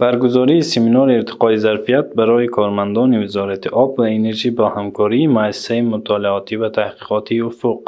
برگزاری سیمینار ارتقای ظرفیت برای کارمندان وزارت آب و انرژی با همکاری مؤسسه مطالعاتی و تحقیقاتی افق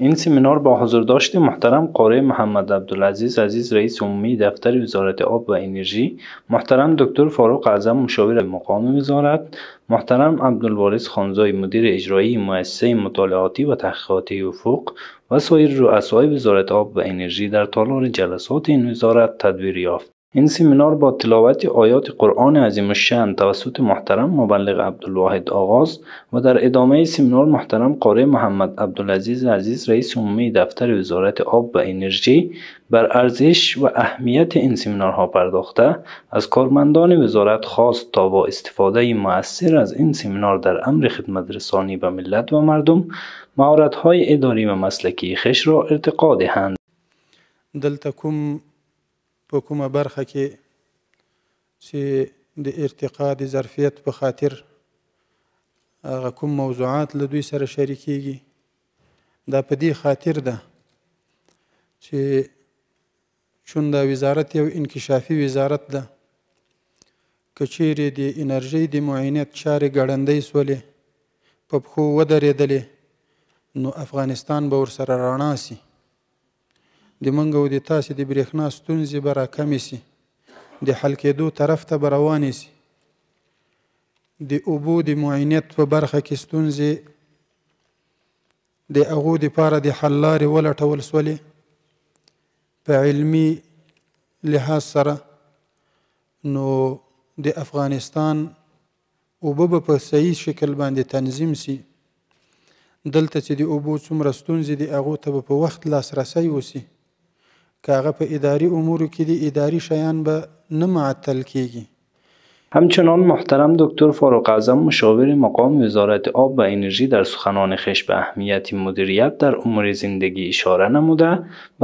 این سیمینار با حضور داشت محترم قاره محمد عبدالعزیز عزیز رئیس عمومی دفتر وزارت آب و انرژی محترم دکتر فاروق اعظم مشاور مقام وزارت محترم عبدالوارث خانزای مدیر اجرایی مؤسسه مطالعاتی و تحقیقاتی افق و سایر رؤسای وزارت آب و انرژی در تالار جلسات این وزارت تدبیر یافت این سیمینار با تلاوت آیات قرآن عظیم الشان توسط محترم مبلغ عبدالواحد آغاز و در ادامه سیمینار محترم قاره محمد عبدالعزیز عزیز رئیس عمومی دفتر وزارت آب و انرژی بر ارزش و اهمیت این سیمینارها پرداخته از کارمندان وزارت خواست تا با استفاده مؤثر از این سیمینار در امر خدمت رسانی به ملت و مردم های اداری و مسلکی خش را ارتقا دهند دلتکم په کومه برخه کې چې د ارتقا د ظرفیت په خاطر هغه کوم موضوعات له دوی سره شریکېږي دا په دې خاطر ده چې چون دا وزارت یو انکشافي وزارت ده کچېرې د انرژي د معاینت چارې ګړندۍ سولې په پخو ودرېدلې نو افغانستان به ورسره رڼا سي د منګ او د تاسې د برېښنا ستونزې به راکمې سي د حل کېدو طرف ته به روانې سي د اوبو د معینیت په برخه کې ستونزې د هغو دپاره د حل لارې ولټول سولې په علمي لحاظ سره نو د افغانستان اوبه به په صحیح شکل باندې تنظیم سي دلته چې د اوبو څومره ستونزې دي هغو ته به په وخت لاسرسی وسي کاغه په اداري امور کې دي اداري شیان به نه معطل کیږي همچنان محترم دکتر فاروق اعظم مشاور مقام وزارت آب و انرژی در سخنان خش به اهمیت مدیریت در امور زندگی اشاره نموده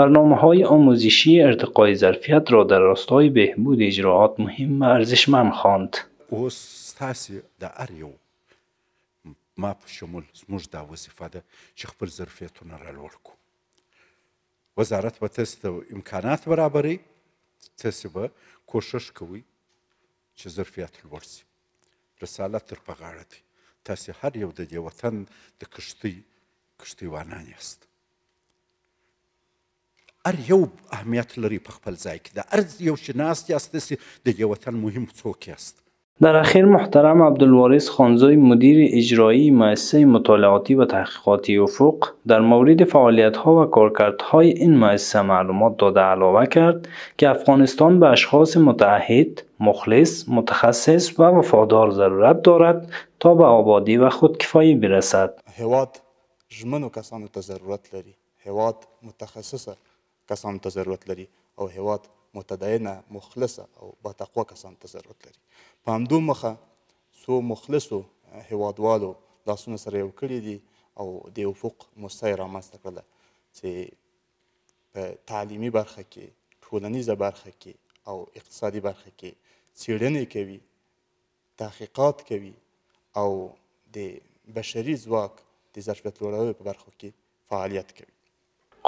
برنامه های آموزشی ارتقای ظرفیت را در راستای بهبود اجراعات مهم و ارزشمند خواند اوس تاسو د هر یو ما په شمول زموږ دا وظیفه ده چې خپل ظرفیتونه را لوړ کړو وەزارەت بە تستەوە ئیمکانات بەرابەری تسی بە کۆشش کوی چه زرفیات الورسی رسالت تر پغارتی تاسی هر یو د دې وطن د کشتی کشتی وانان است ار یو اهمیت لري په خپل ځای کې دا ارز یو شناس یاست د دې وطن مهم څوک یاست در اخیر محترم عبدالوارث خانزای مدیر اجرایی مؤسسه مطالعاتی و تحقیقاتی افق در مورد فعالیت‌ها و کارکردهای این مؤسسه معلومات داده علاوه کرد که افغانستان به اشخاص متعهد، مخلص، متخصص و وفادار ضرورت دارد تا به آبادی و خودکفایی برسد. هواد جمن و کسان ضرورت لری. هواد متخصص کسان ته لری، او هواد متدینه مخلصه او با تقوا کسان ته ضرورت لري په همدو مخه څو مخلصو هیوادوالو لاسونه سره یو کړي دي او د افق مستی رامنځته کړله چې په تعلیمي برخه کې ټولنیزه برخه کې او اقتصادي برخه کې څیړنې کوي تحقیقات کوي او د بشري ځواک د ظرفیت لوړولو په برخو کې فعالیت کوي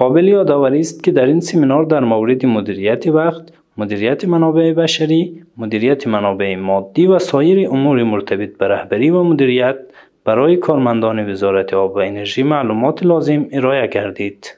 قابل یادآوری است که در این سمینار در مورد مدیریت وقت، مدیریت منابع بشری، مدیریت منابع مادی و سایر امور مرتبط به رهبری و مدیریت برای کارمندان وزارت آب و انرژی معلومات لازم ارائه کردید.